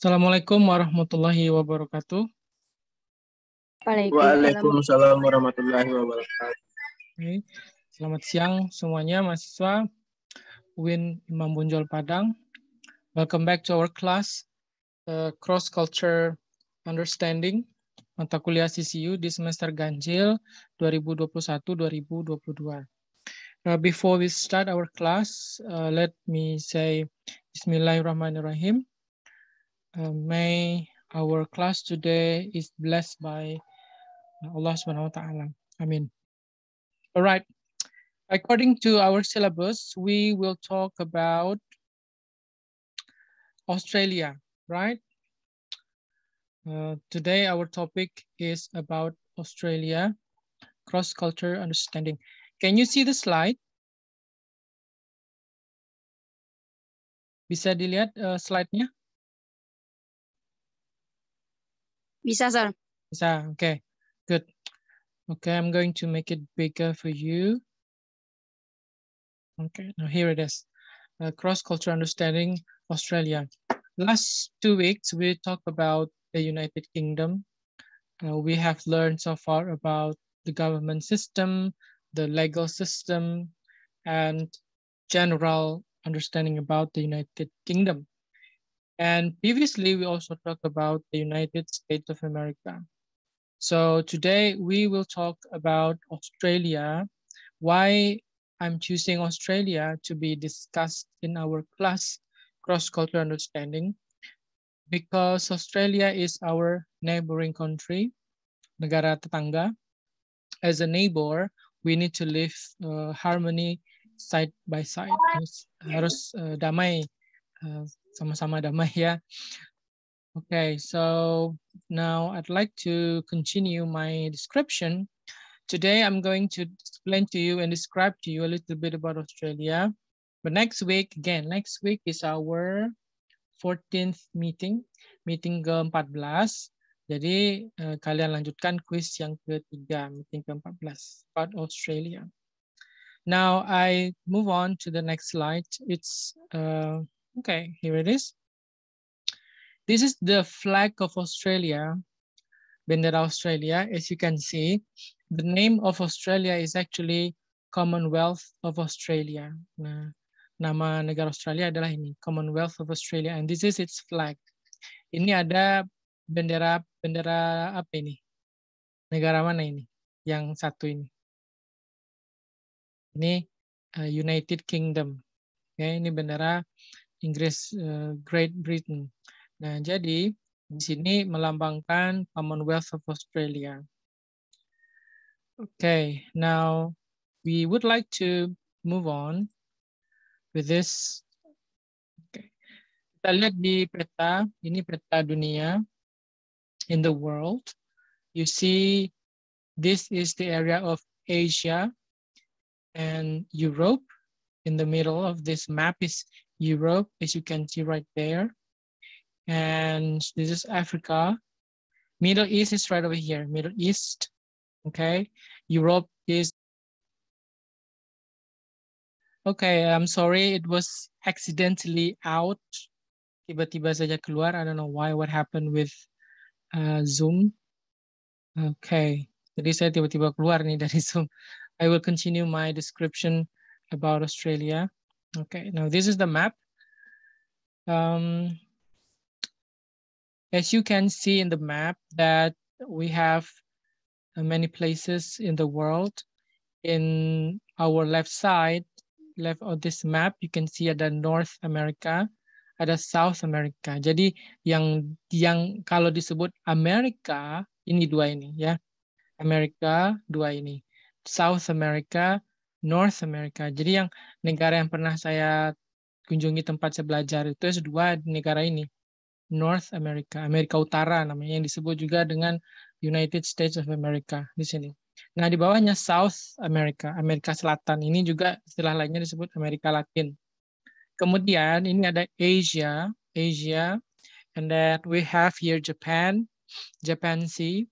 Assalamualaikum warahmatullahi wabarakatuh. Waalaikumsalam warahmatullahi wabarakatuh. Selamat siang semuanya mahasiswa Win Imam Bunjol Padang. Welcome back to our class uh, Cross Culture Understanding mata kuliah CCU di semester ganjil 2021-2022. Uh, before we start our class, uh, let me say Bismillahirrahmanirrahim. Uh, may our class today is blessed by Allah subhanahu wa ta'ala. Amin. All right. According to our syllabus, we will talk about Australia, right? Uh, today, our topic is about Australia, cross-culture understanding. Can you see the slide? Bisa dilihat uh, slide-nya? Visa, sir. Visa, okay, good. Okay, I'm going to make it bigger for you. Okay, now here it is. Uh, Cross-cultural understanding Australia. Last two weeks, we talked about the United Kingdom. Uh, we have learned so far about the government system, the legal system, and general understanding about the United Kingdom. And previously, we also talked about the United States of America. So today we will talk about Australia, why I'm choosing Australia to be discussed in our class, Cross-Cultural Understanding, because Australia is our neighboring country, negara tetangga. As a neighbor, we need to live uh, harmony side by side. Harus, uh, uh damai Eh, sama-sama uh, damai ya. Okay, so now I'd like to continue my description. Today I'm going to explain to you and describe to you a little bit about Australia. But next week, again, next week is our 14th meeting, meeting ke-14. Jadi uh, kalian lanjutkan quiz yang ketiga, meeting ke-14 about Australia. Now I move on to the next slide. It's uh, Okay, here it is. This is the flag of Australia, Bendera Australia. As you can see, the name of Australia is actually Commonwealth of Australia. Nah, nama negara Australia adalah ini, Commonwealth of Australia, and this is its flag. Ini ada bendera bendera apa ini? Negara mana ini? Yang satu ini. Ini uh, United Kingdom. Oke, okay, ini bendera Inggris uh, Great Britain. Nah, jadi di sini melambangkan Commonwealth of Australia. Okay, now we would like to move on with this. Okay. Kita lihat di peta, ini peta dunia in the world. You see this is the area of Asia and Europe. In the middle of this map is Europe, as you can see right there. And this is Africa. Middle East is right over here, Middle East, okay? Europe is, okay, I'm sorry, it was accidentally out. Tiba-tiba saja keluar, I don't know why, what happened with uh, Zoom. Okay, jadi saya tiba-tiba keluar nih dari Zoom. I will continue my description about Australia. Okay, now this is the map. Um, as you can see in the map that we have uh, many places in the world. In our left side, left of this map, you can see ada North America, ada South America. Jadi yang yang kalau disebut Amerika ini dua ini ya. Amerika dua ini. South America North America. Jadi yang negara yang pernah saya kunjungi tempat saya belajar itu S2 negara ini. North America, Amerika Utara namanya yang disebut juga dengan United States of America di sini. Nah, di bawahnya South America, Amerika Selatan. Ini juga istilah lainnya disebut Amerika Latin. Kemudian ini ada Asia, Asia, and then we have here Japan, Japan Sea,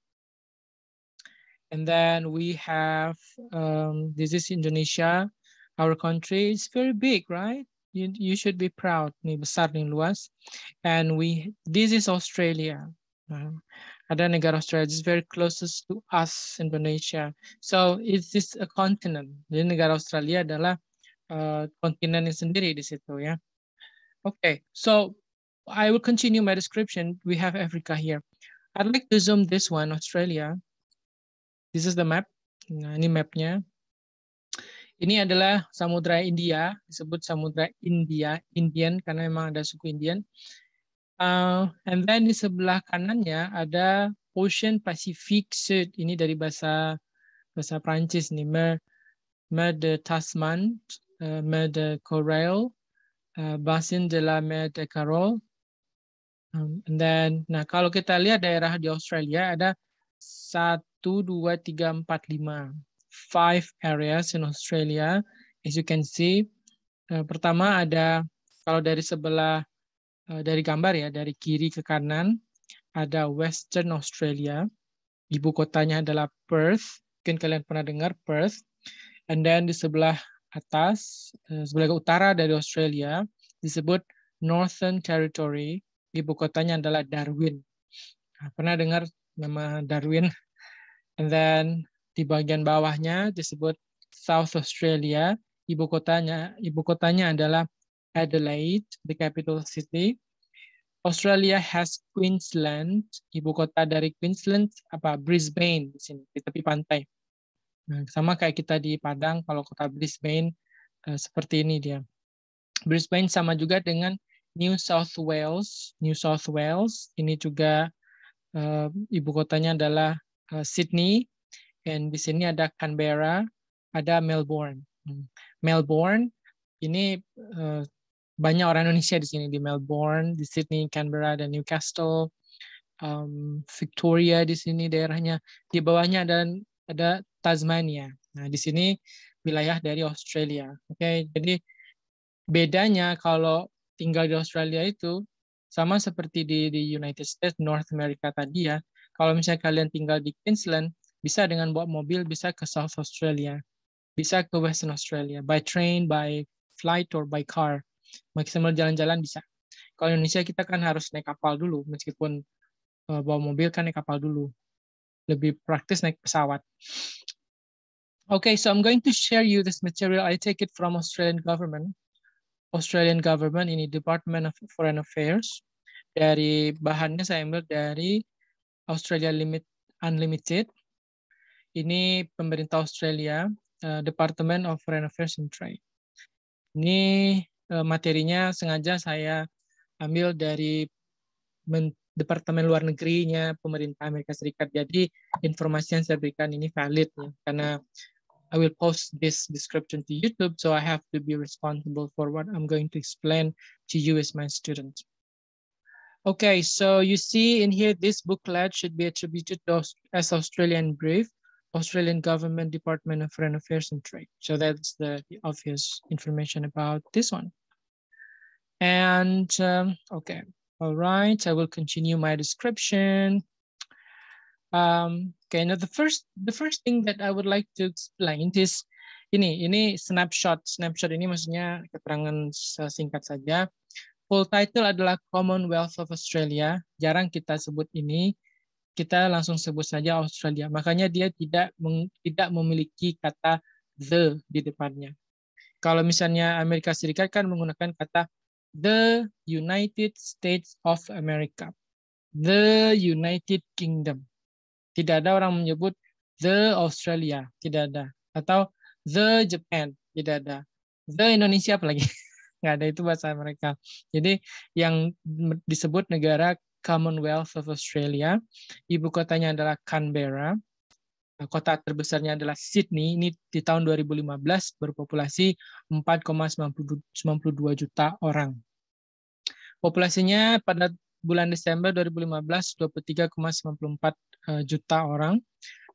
And then we have, um, this is Indonesia, our country. It's very big, right? You, you should be proud, ni besar ni luas. And we, this is Australia. ada negara Australia is very closest to us, Indonesia. So it's this a continent? Jadi negara Australia adalah uh, kontinennya sendiri di situ ya. Okay, so I will continue my description. We have Africa here. I'd like to zoom this one, Australia. This is the map. Nah, ini mapnya. Ini adalah Samudra India, disebut Samudra India, Indian karena memang ada suku Indian. Uh, and then di sebelah kanannya ada Ocean Pacific Sud. Ini dari bahasa bahasa Prancis nih, Mer, Mer de Tasman, uh, Mer de Coral, uh, Basin de la Mer de Carol. Um, and then, nah kalau kita lihat daerah di Australia ada saat 1, 2, 3, 4, 5. Five areas in Australia. As you can see, uh, pertama ada, kalau dari sebelah, uh, dari gambar ya, dari kiri ke kanan, ada Western Australia. Ibu kotanya adalah Perth. Mungkin kalian pernah dengar Perth. And then di sebelah atas, uh, sebelah utara dari Australia, disebut Northern Territory. Ibu kotanya adalah Darwin. Nah, pernah dengar nama Darwin? And then di bagian bawahnya disebut South Australia. Ibu kotanya, ibu kotanya adalah Adelaide, the capital city. Australia has Queensland, ibu kota dari Queensland apa Brisbane di sini di tepi pantai. Nah, sama kayak kita di Padang kalau kota Brisbane eh, seperti ini dia. Brisbane sama juga dengan New South Wales. New South Wales ini juga eh, ibu kotanya adalah Eh, Sydney, dan di sini ada Canberra, ada Melbourne. Hmm. Melbourne ini uh, banyak orang Indonesia di sini di Melbourne, di Sydney, Canberra, dan Newcastle, um, Victoria di sini daerahnya. Di bawahnya ada ada Tasmania. Nah di sini wilayah dari Australia. Oke, okay? jadi bedanya kalau tinggal di Australia itu sama seperti di di United States North America tadi ya kalau misalnya kalian tinggal di Queensland, bisa dengan bawa mobil bisa ke South Australia, bisa ke Western Australia, by train, by flight, or by car. Maksimal jalan-jalan bisa. Kalau Indonesia kita kan harus naik kapal dulu, meskipun eh, bawa mobil kan naik kapal dulu. Lebih praktis naik pesawat. Okay, so I'm going to share you this material. I take it from Australian government. Australian government ini Department of Foreign Affairs. Dari bahannya saya ambil dari Australia Limit Unlimited. Ini pemerintah Australia, uh, Department of Foreign Affairs and Trade. Ini eh, materinya sengaja saya ambil dari Departemen Luar Negerinya pemerintah Amerika Serikat. Jadi informasi yang saya berikan ini valid ya, karena I will post this description to YouTube, so I have to be responsible for what I'm going to explain to you as my students. Okay, so you see in here, this booklet should be attributed to as Australian brief, Australian government Department of Foreign Affairs and Trade. So that's the, obvious information about this one. And um, okay, all right, I will continue my description. Um, okay, now the first the first thing that I would like to explain is ini ini snapshot snapshot ini maksudnya keterangan singkat saja Full title adalah Commonwealth of Australia. Jarang kita sebut ini. Kita langsung sebut saja Australia. Makanya dia tidak tidak memiliki kata the di depannya. Kalau misalnya Amerika Serikat kan menggunakan kata the United States of America. The United Kingdom. Tidak ada orang menyebut the Australia, tidak ada. Atau the Japan, tidak ada. The Indonesia apalagi. nggak ada itu bahasa mereka. Jadi yang disebut negara Commonwealth of Australia, ibu kotanya adalah Canberra, kota terbesarnya adalah Sydney. Ini di tahun 2015 berpopulasi 4,92 juta orang. Populasinya pada bulan Desember 2015 23,94 eh, juta orang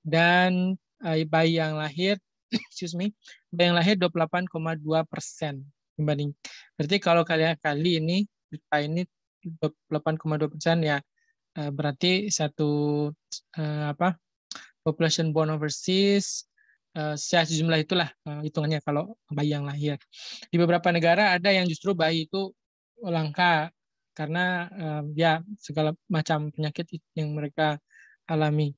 dan eh, bayi yang lahir excuse me bayi yang lahir 28,2 persen dibanding. Berarti kalau kalian kali ini juta ini 8,2 persen ya eh, berarti satu eh, apa population born overseas eh, sejak jumlah itulah hitungannya kalau bayi yang lahir. Di beberapa negara ada yang justru bayi itu langka karena ya segala macam penyakit yang mereka alami.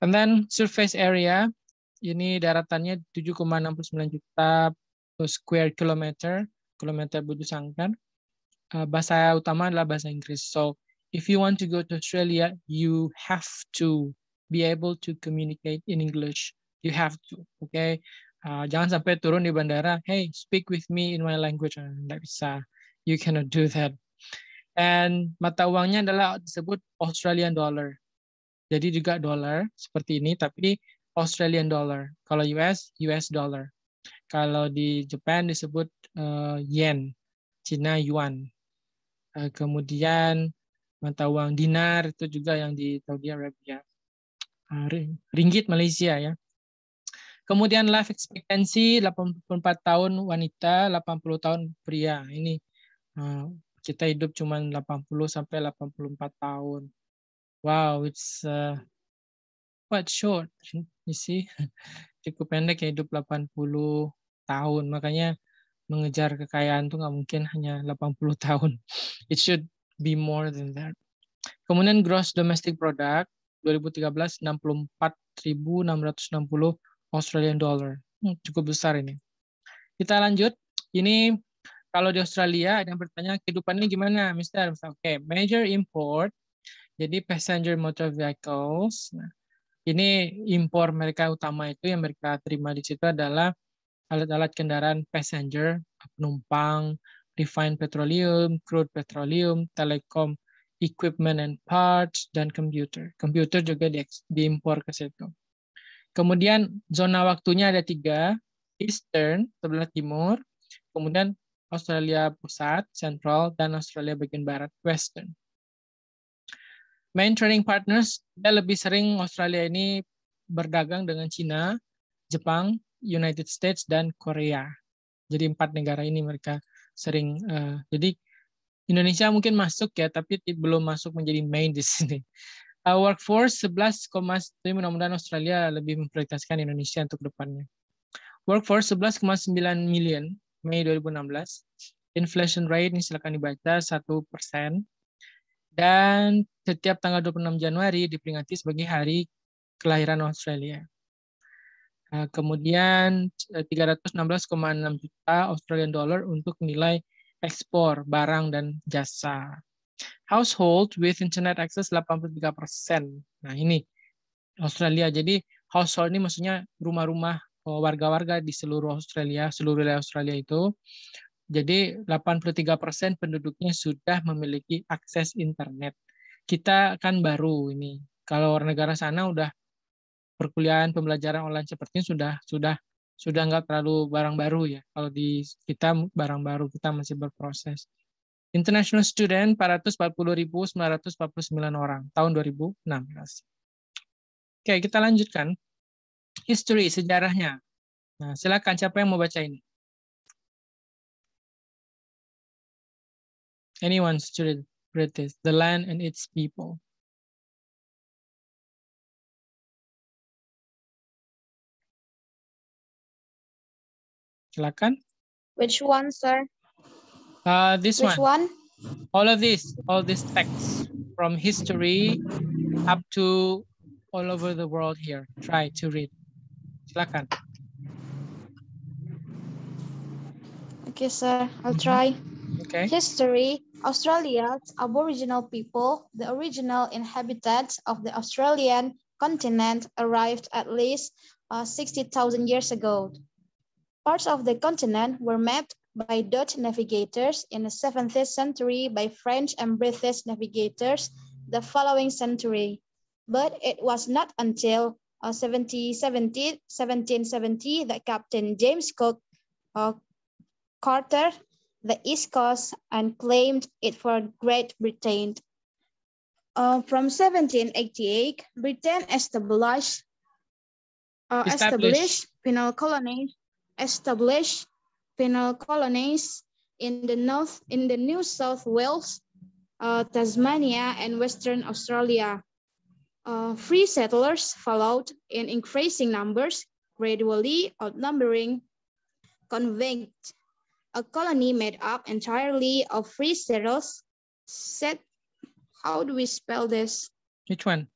And surface area ini daratannya 7,69 juta square kilometer, kilometer bujur sangkar. Uh, bahasa utama adalah bahasa Inggris. So if you want to go to Australia, you have to be able to communicate in English. You have to, Okay? Uh, jangan sampai turun di bandara, hey, speak with me in my language. tidak uh, bisa. You cannot do that. And mata uangnya adalah disebut Australian dollar. Jadi juga dollar seperti ini, tapi Australian dollar. Kalau US, US dollar. Kalau di Jepang disebut uh, yen, Cina yuan. Uh, kemudian mata uang dinar itu juga yang di Saudi Arabia. Uh, ringgit Malaysia ya. Kemudian life expectancy 84 tahun wanita, 80 tahun pria. Ini uh, kita hidup cuma 80 sampai 84 tahun. Wow, it's uh, quite short, you see. cukup pendek ya hidup 80 tahun. Makanya mengejar kekayaan tuh nggak mungkin hanya 80 tahun. It should be more than that. Kemudian gross domestic product 2013 64.660 Australian dollar. Hmm, cukup besar ini. Kita lanjut. Ini kalau di Australia ada yang bertanya kehidupan ini gimana, Mister? Oke, okay, major import. Jadi passenger motor vehicles. Nah, ini impor mereka utama itu yang mereka terima di situ adalah alat-alat kendaraan passenger, penumpang, refined petroleum, crude petroleum, telekom, equipment and parts, dan computer. Computer juga di, diimpor ke situ. Kemudian zona waktunya ada tiga, Eastern, sebelah timur, kemudian Australia Pusat, Central, dan Australia bagian Barat, Western main trading partners dia lebih sering Australia ini berdagang dengan Cina, Jepang, United States dan Korea. Jadi empat negara ini mereka sering uh, jadi Indonesia mungkin masuk ya tapi belum masuk menjadi main di sini. Uh, workforce 11,7 mudah-mudahan Australia lebih memprioritaskan Indonesia untuk depannya. Workforce 11,9 million Mei 2016. Inflation rate ini silakan dibaca 1 persen dan setiap tanggal 26 Januari diperingati sebagai hari kelahiran Australia. Nah, kemudian 316,6 eh, juta Australian dollar untuk nilai ekspor barang dan jasa. Household with internet access 83%. persen. Nah, ini Australia. Jadi household ini maksudnya rumah-rumah eh, warga-warga di seluruh Australia, seluruh wilayah Australia itu jadi 83% penduduknya sudah memiliki akses internet. Kita kan baru ini. Kalau negara sana udah perkuliahan pembelajaran online seperti ini sudah sudah sudah nggak terlalu barang baru ya. Kalau di kita barang baru kita masih berproses. International student 440.949 orang tahun 2016. Oke, kita lanjutkan. History sejarahnya. Nah, silakan siapa yang mau baca ini? anyone should read this, The Land and Its People. Silakan. Which one, sir? Uh, this Which one. one? All of this, all these texts from history up to all over the world here. Try to read. Silakan. Okay, sir. I'll try. Okay. History, Australia's Aboriginal people, the original inhabitants of the Australian continent, arrived at least uh, 60,000 years ago. Parts of the continent were mapped by Dutch navigators in the 17th century by French and British navigators the following century. But it was not until uh, 1770, that Captain James Cook uh, Carter the East Coast and claimed it for Great Britain. Uh, from 1788, Britain established, uh, established penal colonies, established penal colonies in the north, in the New South Wales, uh, Tasmania, and Western Australia. Uh, free settlers followed in increasing numbers, gradually outnumbering convicts a colony made up entirely of free settlers set how do we spell this which one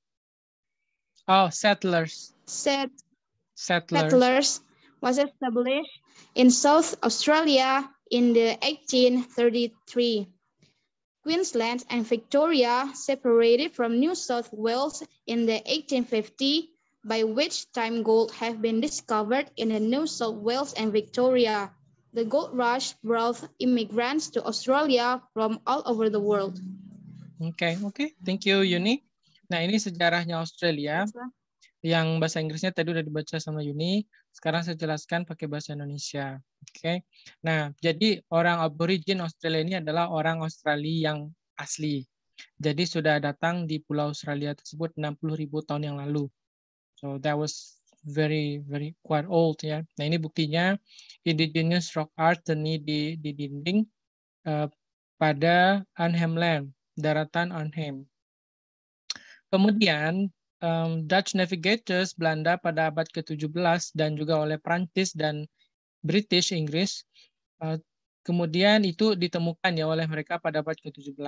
oh settlers set settlers, settlers was established in south australia in the 1833 queensland and victoria separated from new south wales in the 1850 by which time gold have been discovered in the new south wales and victoria The gold rush brought immigrants to Australia from all over the world. Oke, okay, oke. Okay. Thank you, Yuni. Nah, ini sejarahnya Australia yang bahasa Inggrisnya tadi udah dibaca sama Yuni. Sekarang saya jelaskan pakai bahasa Indonesia. Oke. Okay? Nah, jadi orang aborigin Australia ini adalah orang Australia yang asli. Jadi sudah datang di pulau Australia tersebut 60.000 tahun yang lalu. So that was very very quite old ya. Nah ini buktinya indigenous rock art seni di di dinding uh, pada Arnhem Land, daratan Arnhem. Kemudian um, Dutch navigators Belanda pada abad ke-17 dan juga oleh Prancis dan British Inggris uh, kemudian itu ditemukan ya oleh mereka pada abad ke-17.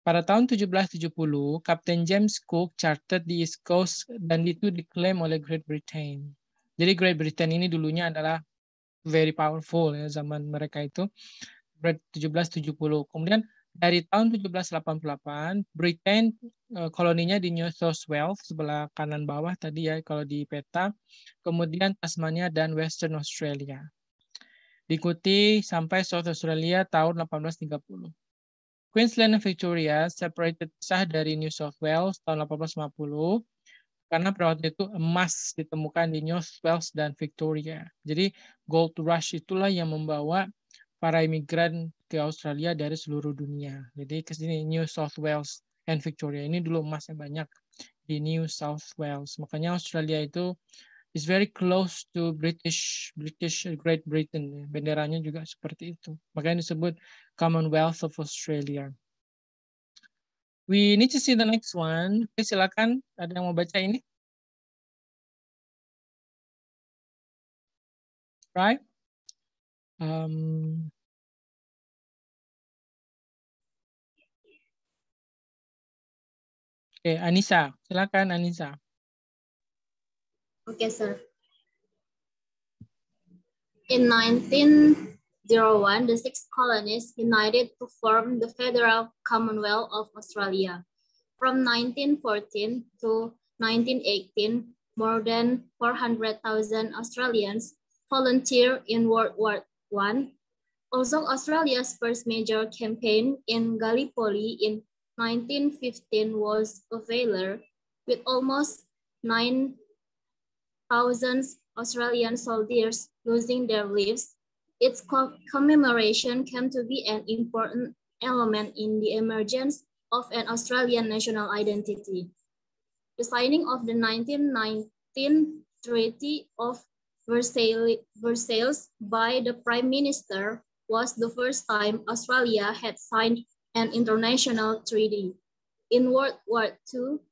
Pada tahun 1770, Kapten James Cook chartered di East Coast dan itu diklaim oleh Great Britain. Jadi Great Britain ini dulunya adalah very powerful ya zaman mereka itu. 1770. Kemudian dari tahun 1788, Britain eh, koloninya di New South Wales sebelah kanan bawah tadi ya kalau di peta. Kemudian Tasmania dan Western Australia. Diikuti sampai South Australia tahun 1830. Queensland dan Victoria separated terpisah dari New South Wales tahun 1850 karena pada waktu itu emas ditemukan di New South Wales dan Victoria. Jadi gold rush itulah yang membawa para imigran ke Australia dari seluruh dunia. Jadi ke sini New South Wales and Victoria ini dulu emasnya banyak di New South Wales. Makanya Australia itu is very close to British British Great Britain. Benderanya juga seperti itu. Makanya disebut Commonwealth of Australia. We need to see the next one. Oke, silakan ada yang mau baca ini? Right? Um, Oke, okay, Anissa, silakan Anissa. Okay, sir. In 1901, the six colonies united to form the Federal Commonwealth of Australia. From 1914 to 1918, more than 400,000 Australians volunteered in World War I. Also, Australia's first major campaign in Gallipoli in 1915 was a failure, with almost 9 thousands Australian soldiers losing their lives, its commemoration came to be an important element in the emergence of an Australian national identity. The signing of the 1919 Treaty of Versailles, Versailles by the Prime Minister was the first time Australia had signed an international treaty. In World War II,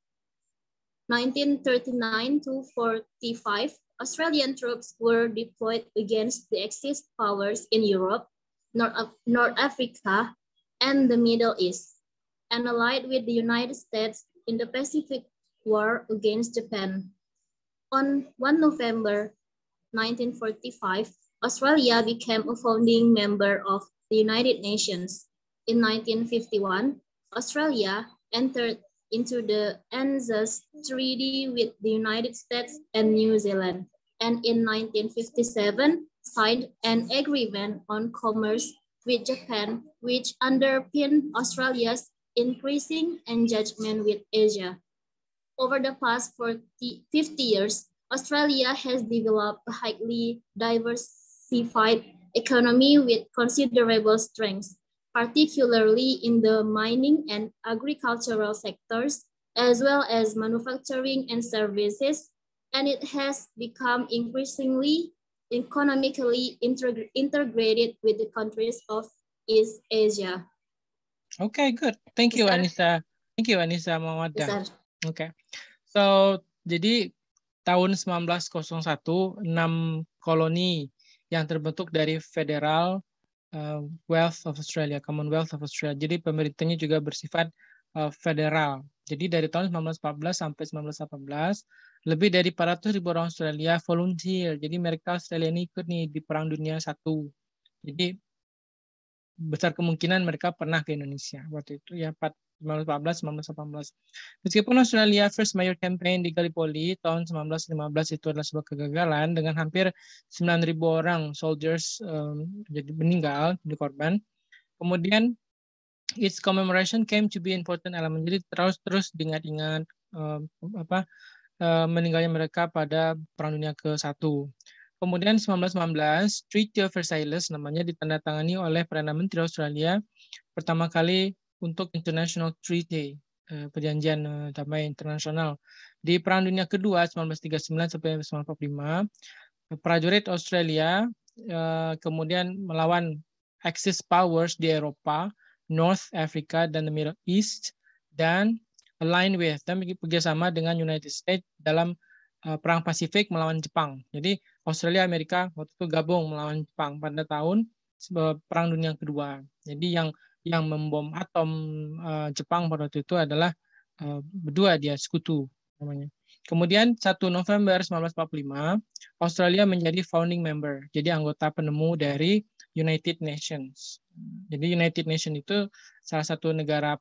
1939 to 45, Australian troops were deployed against the Axis powers in Europe, North, North Africa, and the Middle East, and allied with the United States in the Pacific War against Japan. On 1 November 1945, Australia became a founding member of the United Nations. In 1951, Australia entered into the ANZUS Treaty with the United States and New Zealand, and in 1957 signed an agreement on commerce with Japan, which underpinned Australia's increasing engagement with Asia. Over the past 40, 50 years, Australia has developed a highly diversified economy with considerable strengths particularly in the mining and agricultural sectors, as well as manufacturing and services, and it has become increasingly economically integ integrated with the countries of East Asia. Okay, good. Thank you, Anissa. Thank you, Anissa Mawada. Okay. So, jadi tahun 1901, enam koloni yang terbentuk dari federal uh, Wealth of Australia, Commonwealth of Australia. Jadi pemerintahnya juga bersifat uh, federal. Jadi dari tahun 1914 sampai 1918 lebih dari 400 ribu orang Australia volunteer. Jadi mereka Australia ini ikut nih di Perang Dunia Satu. Jadi besar kemungkinan mereka pernah ke Indonesia waktu itu ya 1914 1918. Meskipun Australia First Mayor Campaign di Gallipoli tahun 1915 itu adalah sebuah kegagalan dengan hampir 9.000 orang soldiers um, jadi meninggal di korban. Kemudian its commemoration came to be important element. Jadi terus terus diingat-ingat um, apa uh, meninggalnya mereka pada Perang Dunia ke-1. Kemudian 1919, Treaty of Versailles namanya ditandatangani oleh Perdana Menteri Australia pertama kali untuk International Treaty, eh, perjanjian eh, damai internasional. Di Perang Dunia Kedua 1939 sampai 1945, prajurit Australia eh, kemudian melawan Axis powers di Eropa, North Africa dan the Middle East dan align with dan bekerja sama dengan United States dalam perang Pasifik melawan Jepang. Jadi Australia Amerika waktu itu gabung melawan Jepang pada tahun Perang Dunia Kedua. Jadi yang yang membom atom uh, Jepang pada waktu itu adalah uh, berdua dia sekutu namanya. Kemudian 1 November 1945 Australia menjadi founding member, jadi anggota penemu dari United Nations. Jadi United Nations itu salah satu negara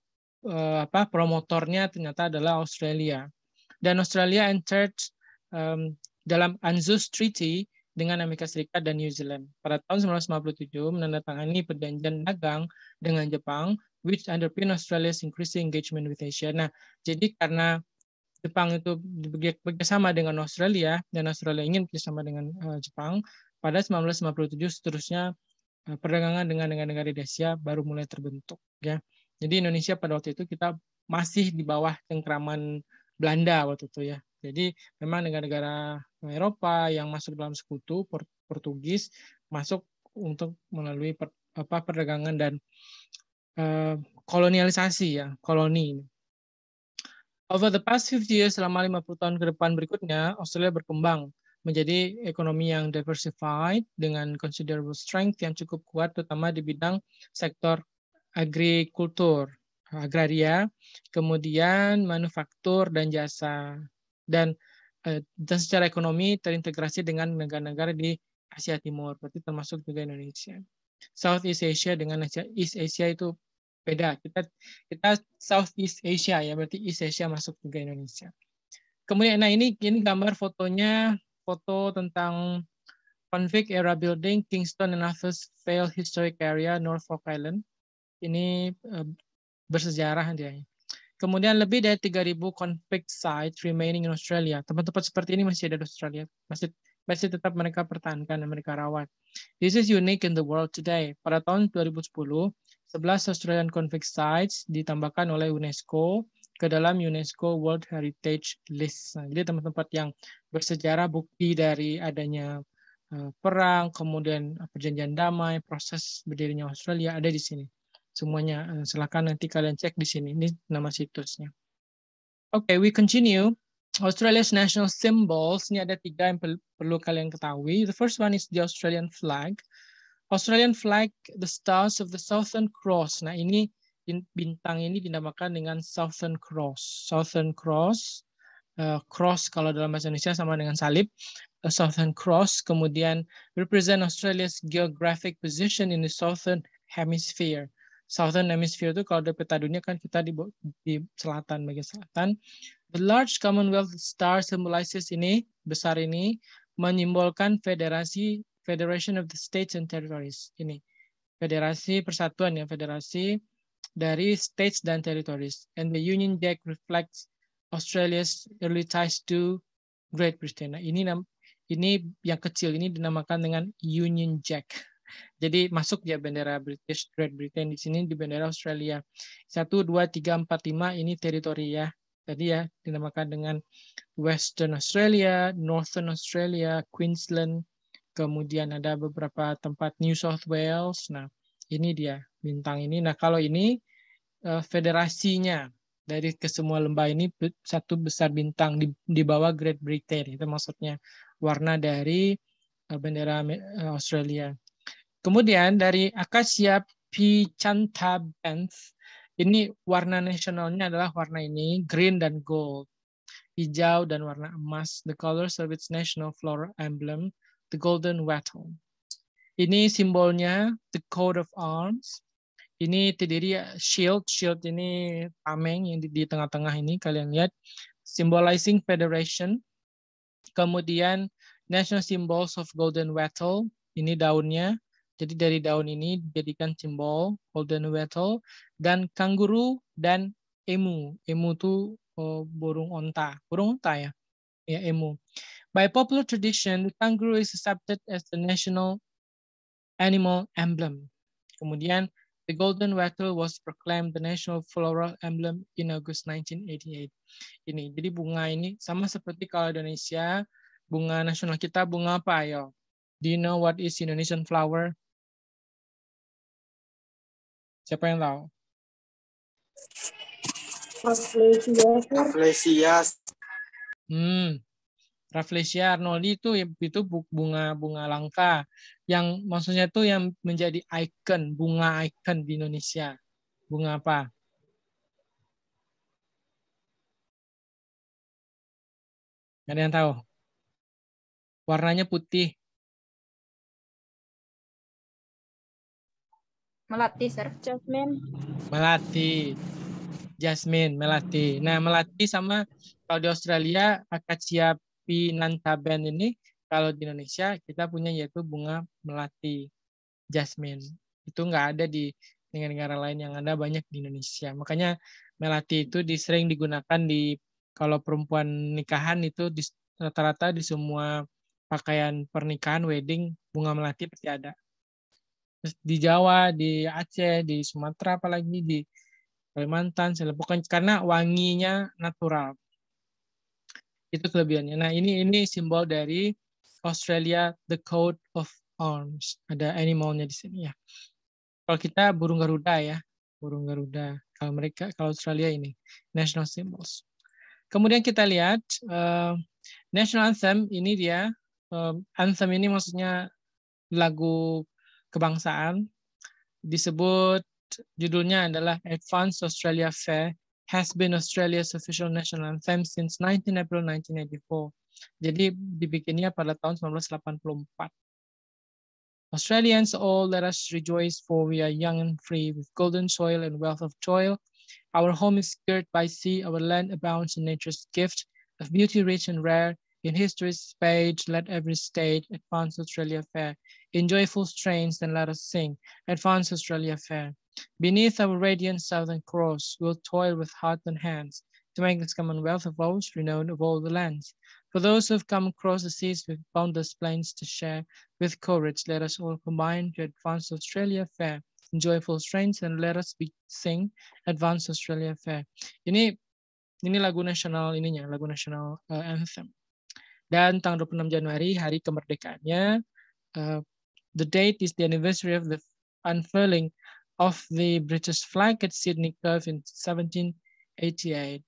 uh, apa promotornya ternyata adalah Australia. Dan Australia entered um, dalam Anzus Treaty dengan Amerika Serikat dan New Zealand. Pada tahun 1957 menandatangani perjanjian dagang dengan Jepang which underpin Australia's increasing engagement with Asia. Nah, jadi karena Jepang itu bekerjasama dengan Australia dan Australia ingin bekerjasama dengan uh, Jepang, pada 1957 seterusnya uh, perdagangan dengan negara-negara di Asia baru mulai terbentuk. Ya, jadi Indonesia pada waktu itu kita masih di bawah cengkraman Belanda waktu itu ya, jadi memang negara-negara Eropa yang masuk dalam sekutu Portugis masuk untuk melalui per, apa perdagangan dan eh, kolonialisasi ya, koloni. Over the past 50 years selama 50 tahun ke depan berikutnya Australia berkembang menjadi ekonomi yang diversified dengan considerable strength yang cukup kuat terutama di bidang sektor agrikultur, agraria, kemudian manufaktur dan jasa dan eh, dan secara ekonomi terintegrasi dengan negara-negara di Asia Timur, berarti termasuk juga Indonesia. Southeast Asia dengan Asia, East Asia itu beda. Kita kita Southeast Asia ya, berarti East Asia masuk juga Indonesia. Kemudian nah ini ini gambar fotonya, foto tentang Convict Era Building, Kingston and Others Failed Historic Area, Norfolk Island. Ini eh, bersejarah dia. Kemudian lebih dari 3.000 konflik site remaining in Australia. Tempat-tempat seperti ini masih ada di Australia. Masih masih tetap mereka pertahankan dan mereka rawat. This is unique in the world today. Pada tahun 2010, 11 Australian conflict sites ditambahkan oleh UNESCO ke dalam UNESCO World Heritage List. Nah, jadi tempat-tempat yang bersejarah bukti dari adanya eh, perang, kemudian perjanjian damai, proses berdirinya Australia ada di sini semuanya. Eh, Silahkan nanti kalian cek di sini. Ini nama situsnya. Oke, okay, we continue. Australia's national symbols. Ini ada tiga yang perlu kalian ketahui. The first one is the Australian flag. Australian flag, the stars of the Southern Cross. Nah, ini bintang ini dinamakan dengan Southern Cross. Southern Cross, uh, cross kalau dalam bahasa Indonesia sama dengan salib. A Southern Cross kemudian represent Australia's geographic position in the Southern Hemisphere. Southern Hemisphere itu kalau dari peta dunia kan kita di, di selatan bagian selatan. The large Commonwealth star symbolizes ini besar ini menyimbolkan federasi Federation of the States and Territories ini federasi persatuan ya federasi dari states dan territories and the Union Jack reflects Australia's early ties to Great Britain. Nah, ini ini yang kecil ini dinamakan dengan Union Jack. Jadi masuk ya bendera British Great Britain di sini di bendera Australia. 1 2 3 4 5 ini teritori ya. Tadi ya dinamakan dengan Western Australia, Northern Australia, Queensland, kemudian ada beberapa tempat New South Wales. Nah, ini dia bintang ini. Nah, kalau ini eh, federasinya dari kesemua lembah ini satu besar bintang di, di bawah Great Britain itu maksudnya warna dari eh, bendera eh, Australia. Kemudian dari Acacia Benz, ini warna nasionalnya adalah warna ini, green dan gold. Hijau dan warna emas, the colors of its national floral emblem, the golden wattle. Ini simbolnya, the coat of arms. Ini terdiri shield, shield ini tameng yang di tengah-tengah ini kalian lihat. Symbolizing federation. Kemudian national symbols of golden wattle, ini daunnya. Jadi dari daun ini dijadikan simbol golden wattle, dan kanguru dan emu. Emu itu oh, burung onta, burung onta ya, ya emu. By popular tradition, the kangaroo is accepted as the national animal emblem. Kemudian the golden wattle was proclaimed the national floral emblem in August 1988. Ini jadi bunga ini sama seperti kalau Indonesia bunga nasional kita bunga apa ya? Do you know what is Indonesian flower? Siapa yang tahu? Rafflesia. Hmm. Rafflesia arnoldi itu itu bunga-bunga langka yang maksudnya itu yang menjadi ikon bunga ikon di Indonesia. Bunga apa? ada yang tahu. Warnanya putih. Melati, Sir. Jasmine. Melati. Jasmine, Melati. Nah, Melati sama kalau di Australia Akacia pinantaben ini, kalau di Indonesia kita punya yaitu bunga melati, jasmine. Itu nggak ada di negara-negara lain yang ada banyak di Indonesia. Makanya melati itu disering digunakan di kalau perempuan nikahan itu rata-rata di, rata -rata di semua pakaian pernikahan wedding bunga melati pasti ada di Jawa, di Aceh, di Sumatera apalagi di Kalimantan, lakukan karena wanginya natural. Itu kelebihannya. Nah, ini ini simbol dari Australia the coat of arms. Ada animalnya di sini ya. Kalau kita burung Garuda ya, burung Garuda. Kalau mereka kalau Australia ini national symbols. Kemudian kita lihat uh, national anthem ini dia uh, anthem ini maksudnya lagu kebangsaan disebut judulnya adalah Advanced Australia Fair has been Australia's official national anthem since 19 April 1984. Jadi dibikinnya pada tahun 1984. Australians all let us rejoice for we are young and free with golden soil and wealth of toil. Our home is girt by sea, our land abounds in nature's gift of beauty rich and rare. In history's page, let every state advance Australia fair. In joyful strains, then let us sing, advance Australia fair. Beneath our radiant Southern Cross, we'll toil with heart and hands to make this Commonwealth of ours renowned of all the lands. For those who've come across the seas with boundless plains to share, with courage let us all combine to advance Australia fair. In joyful strains, and let us be, sing Advance Australia Fair. Ini ini lagu nasional ininya, lagu nasional uh, anthem. Dan tanggal 26 Januari hari kemerdekaannya uh, The date is the anniversary of the unfurling of the British flag at Sydney Cove in 1788.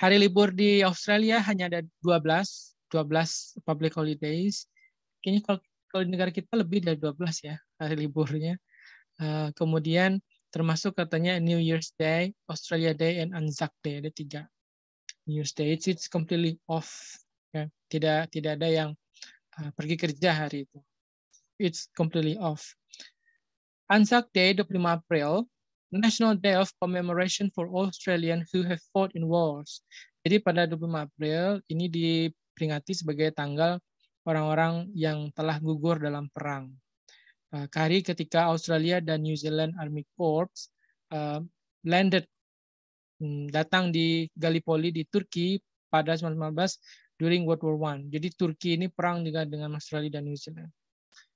Hari libur di Australia hanya ada 12, 12 public holidays. Kayaknya kalau, kalau di negara kita lebih dari 12 ya hari liburnya. Uh, kemudian termasuk katanya New Year's Day, Australia Day, and Anzac Day. Ada tiga New Year's Day. It's, completely off. Ya. Tidak tidak ada yang uh, pergi kerja hari itu it's completely off. Anzac Day, 25 April, National Day of Commemoration for Australian who have fought in wars. Jadi pada 25 April ini diperingati sebagai tanggal orang-orang yang telah gugur dalam perang. Uh, hari ketika Australia dan New Zealand Army Corps uh, landed hmm, datang di Gallipoli di Turki pada 1915 during World War One. Jadi Turki ini perang juga dengan Australia dan New Zealand.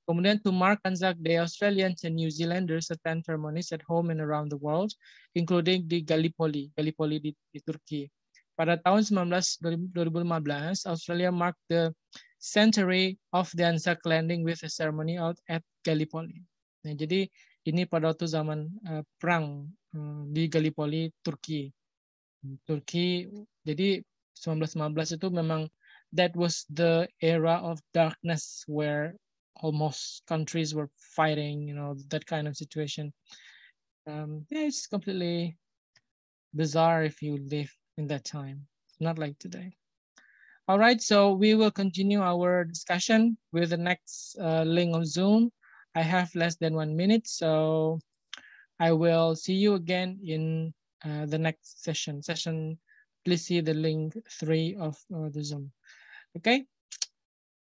Kemudian to Mark Anzac Day, Australians and New Zealanders attend ceremonies at home and around the world, including di Gallipoli, Gallipoli di, di Turki. Pada tahun 19, 2015, Australia marked the century of the Anzac landing with a ceremony out at Gallipoli. Nah, jadi ini pada waktu zaman uh, perang um, di Gallipoli, Turki. Turki, jadi 1915 itu memang that was the era of darkness where almost countries were fighting, you know, that kind of situation. Um, yeah, it's completely bizarre if you live in that time, not like today. All right, so we will continue our discussion with the next uh, link on Zoom. I have less than one minute, so I will see you again in uh, the next session. Session, please see the link three of uh, the Zoom. Okay,